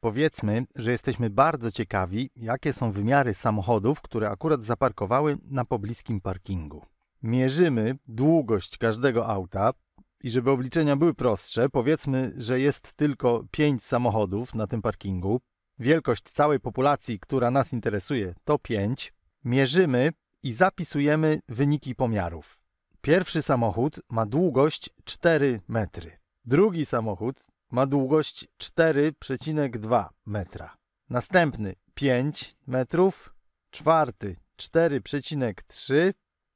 Powiedzmy, że jesteśmy bardzo ciekawi, jakie są wymiary samochodów, które akurat zaparkowały na pobliskim parkingu. Mierzymy długość każdego auta i żeby obliczenia były prostsze, powiedzmy, że jest tylko 5 samochodów na tym parkingu. Wielkość całej populacji, która nas interesuje, to 5. Mierzymy i zapisujemy wyniki pomiarów. Pierwszy samochód ma długość 4 metry. Drugi samochód ma długość 4,2 metra. Następny 5 metrów, czwarty 4,3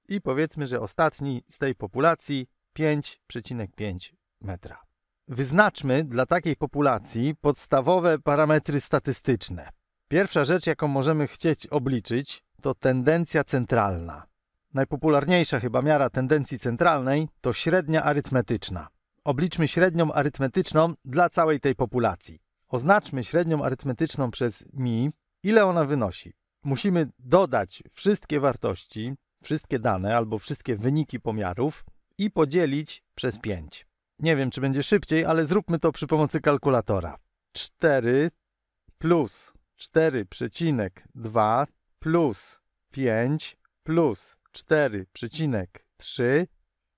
i powiedzmy, że ostatni z tej populacji 5,5 metra. Wyznaczmy dla takiej populacji podstawowe parametry statystyczne. Pierwsza rzecz, jaką możemy chcieć obliczyć, to tendencja centralna. Najpopularniejsza chyba miara tendencji centralnej to średnia arytmetyczna. Obliczmy średnią arytmetyczną dla całej tej populacji. Oznaczmy średnią arytmetyczną przez mi, ile ona wynosi. Musimy dodać wszystkie wartości, wszystkie dane albo wszystkie wyniki pomiarów i podzielić przez 5. Nie wiem, czy będzie szybciej, ale zróbmy to przy pomocy kalkulatora. 4 plus 4,2 plus 5 plus 4,3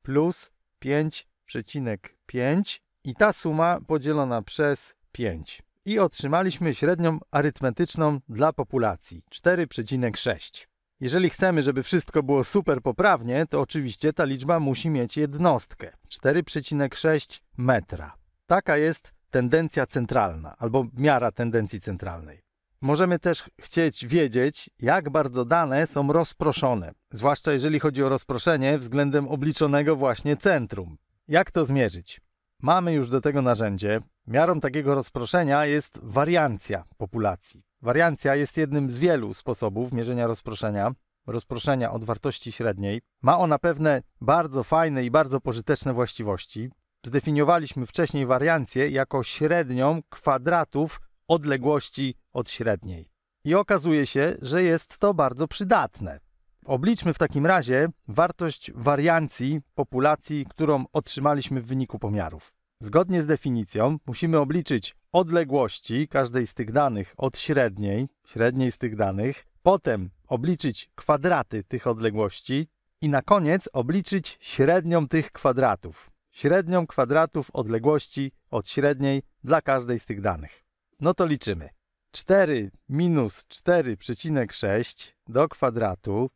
plus 5,3 5 i ta suma podzielona przez 5. I otrzymaliśmy średnią arytmetyczną dla populacji 4,6. Jeżeli chcemy, żeby wszystko było super poprawnie, to oczywiście ta liczba musi mieć jednostkę 4,6 metra. Taka jest tendencja centralna albo miara tendencji centralnej. Możemy też chcieć wiedzieć, jak bardzo dane są rozproszone, zwłaszcza jeżeli chodzi o rozproszenie względem obliczonego właśnie centrum. Jak to zmierzyć? Mamy już do tego narzędzie. Miarą takiego rozproszenia jest wariancja populacji. Wariancja jest jednym z wielu sposobów mierzenia rozproszenia, rozproszenia od wartości średniej. Ma ona pewne bardzo fajne i bardzo pożyteczne właściwości. Zdefiniowaliśmy wcześniej wariancję jako średnią kwadratów odległości od średniej. I okazuje się, że jest to bardzo przydatne. Obliczmy w takim razie wartość wariancji populacji, którą otrzymaliśmy w wyniku pomiarów. Zgodnie z definicją musimy obliczyć odległości każdej z tych danych od średniej, średniej z tych danych, potem obliczyć kwadraty tych odległości i na koniec obliczyć średnią tych kwadratów, średnią kwadratów odległości od średniej dla każdej z tych danych. No to liczymy. 4 minus 4,6 do kwadratu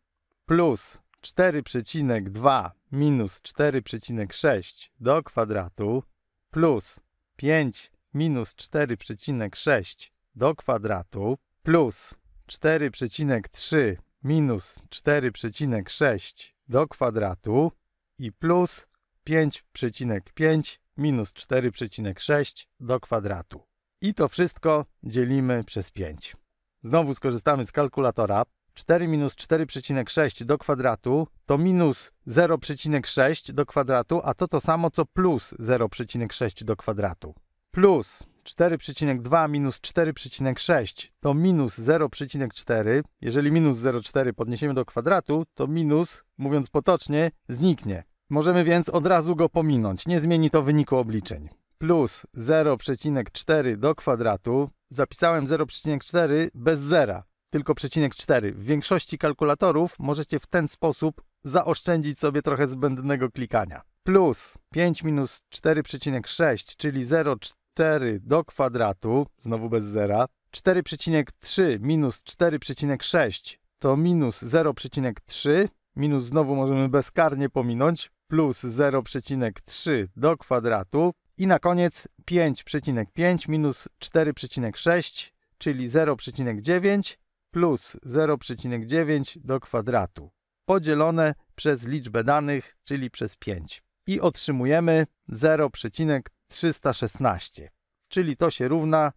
plus 4,2 minus 4,6 do kwadratu plus 5 minus 4,6 do kwadratu plus 4,3 minus 4,6 do kwadratu i plus 5,5 minus 4,6 do kwadratu. I to wszystko dzielimy przez 5. Znowu skorzystamy z kalkulatora. 4 minus 4,6 do kwadratu to minus 0,6 do kwadratu, a to to samo co plus 0,6 do kwadratu. Plus 4,2 minus 4,6 to minus 0,4. Jeżeli minus 0,4 podniesiemy do kwadratu, to minus, mówiąc potocznie, zniknie. Możemy więc od razu go pominąć, nie zmieni to wyniku obliczeń. Plus 0,4 do kwadratu, zapisałem 0,4 bez zera, tylko przecinek 4. W większości kalkulatorów możecie w ten sposób zaoszczędzić sobie trochę zbędnego klikania. Plus 5 minus 4,6, czyli 0,4 do kwadratu, znowu bez zera. 4,3 minus 4,6 to minus 0,3, minus znowu możemy bezkarnie pominąć, plus 0,3 do kwadratu. I na koniec 5,5 minus 4,6, czyli 0,9 plus 0,9 do kwadratu podzielone przez liczbę danych, czyli przez 5. I otrzymujemy 0,316, czyli to się równa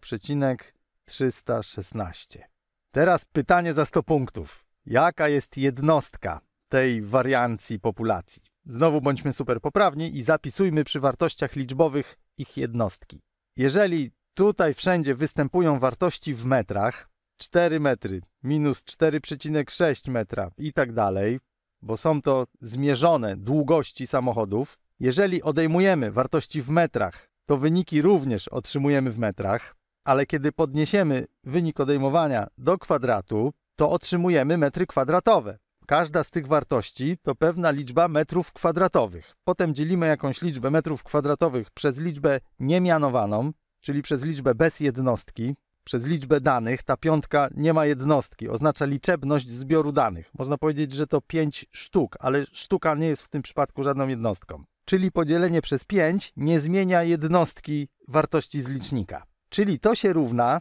0,316. Teraz pytanie za 100 punktów. Jaka jest jednostka tej wariancji populacji? Znowu bądźmy super poprawni i zapisujmy przy wartościach liczbowych ich jednostki. Jeżeli tutaj wszędzie występują wartości w metrach, 4 metry, minus 4,6 metra i tak dalej, bo są to zmierzone długości samochodów. Jeżeli odejmujemy wartości w metrach, to wyniki również otrzymujemy w metrach, ale kiedy podniesiemy wynik odejmowania do kwadratu, to otrzymujemy metry kwadratowe. Każda z tych wartości to pewna liczba metrów kwadratowych. Potem dzielimy jakąś liczbę metrów kwadratowych przez liczbę niemianowaną, czyli przez liczbę bez jednostki, przez liczbę danych. Ta piątka nie ma jednostki, oznacza liczebność zbioru danych. Można powiedzieć, że to pięć sztuk, ale sztuka nie jest w tym przypadku żadną jednostką. Czyli podzielenie przez pięć nie zmienia jednostki wartości z licznika. Czyli to się równa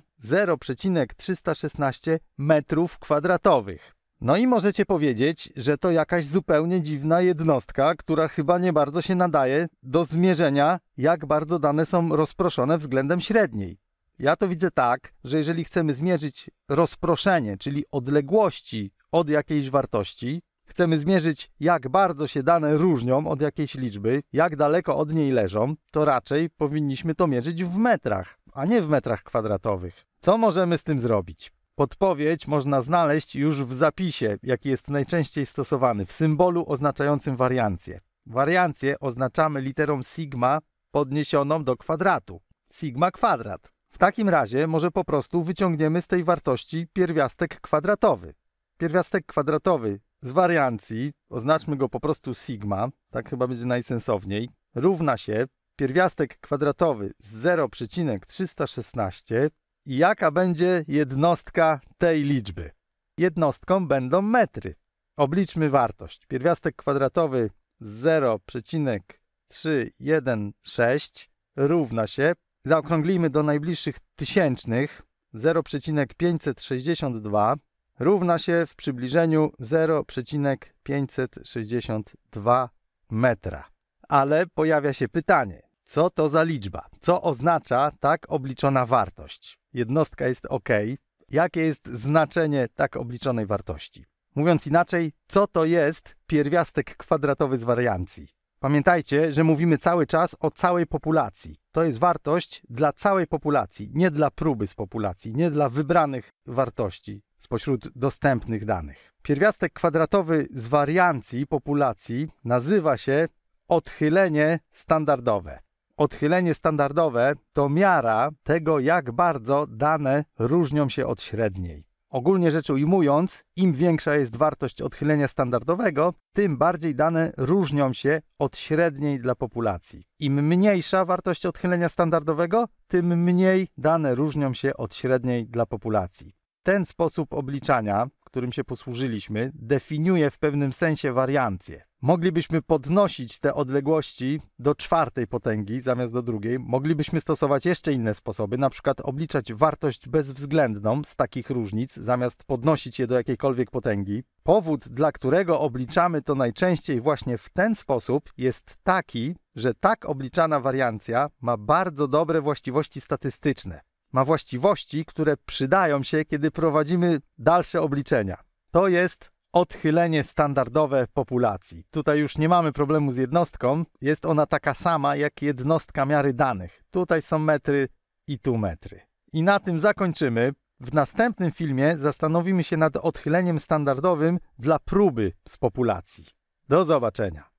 0,316 metrów kwadratowych. No i możecie powiedzieć, że to jakaś zupełnie dziwna jednostka, która chyba nie bardzo się nadaje do zmierzenia, jak bardzo dane są rozproszone względem średniej. Ja to widzę tak, że jeżeli chcemy zmierzyć rozproszenie, czyli odległości od jakiejś wartości, chcemy zmierzyć, jak bardzo się dane różnią od jakiejś liczby, jak daleko od niej leżą, to raczej powinniśmy to mierzyć w metrach, a nie w metrach kwadratowych. Co możemy z tym zrobić? Podpowiedź można znaleźć już w zapisie, jaki jest najczęściej stosowany, w symbolu oznaczającym wariancję. Wariancję oznaczamy literą sigma podniesioną do kwadratu. Sigma kwadrat. W takim razie może po prostu wyciągniemy z tej wartości pierwiastek kwadratowy. Pierwiastek kwadratowy z wariancji, oznaczmy go po prostu sigma, tak chyba będzie najsensowniej, równa się pierwiastek kwadratowy z 0,316 i jaka będzie jednostka tej liczby? Jednostką będą metry. Obliczmy wartość. Pierwiastek kwadratowy z 0,316 równa się zaokrąglimy do najbliższych tysięcznych, 0,562 równa się w przybliżeniu 0,562 metra. Ale pojawia się pytanie, co to za liczba? Co oznacza tak obliczona wartość? Jednostka jest OK. Jakie jest znaczenie tak obliczonej wartości? Mówiąc inaczej, co to jest pierwiastek kwadratowy z wariancji? Pamiętajcie, że mówimy cały czas o całej populacji. To jest wartość dla całej populacji, nie dla próby z populacji, nie dla wybranych wartości spośród dostępnych danych. Pierwiastek kwadratowy z wariancji populacji nazywa się odchylenie standardowe. Odchylenie standardowe to miara tego, jak bardzo dane różnią się od średniej. Ogólnie rzecz ujmując, im większa jest wartość odchylenia standardowego, tym bardziej dane różnią się od średniej dla populacji. Im mniejsza wartość odchylenia standardowego, tym mniej dane różnią się od średniej dla populacji. Ten sposób obliczania którym się posłużyliśmy, definiuje w pewnym sensie wariancję. Moglibyśmy podnosić te odległości do czwartej potęgi zamiast do drugiej. Moglibyśmy stosować jeszcze inne sposoby, na przykład obliczać wartość bezwzględną z takich różnic zamiast podnosić je do jakiejkolwiek potęgi. Powód, dla którego obliczamy to najczęściej właśnie w ten sposób, jest taki, że tak obliczana wariancja ma bardzo dobre właściwości statystyczne ma właściwości, które przydają się, kiedy prowadzimy dalsze obliczenia. To jest odchylenie standardowe populacji. Tutaj już nie mamy problemu z jednostką, jest ona taka sama jak jednostka miary danych. Tutaj są metry i tu metry. I na tym zakończymy. W następnym filmie zastanowimy się nad odchyleniem standardowym dla próby z populacji. Do zobaczenia.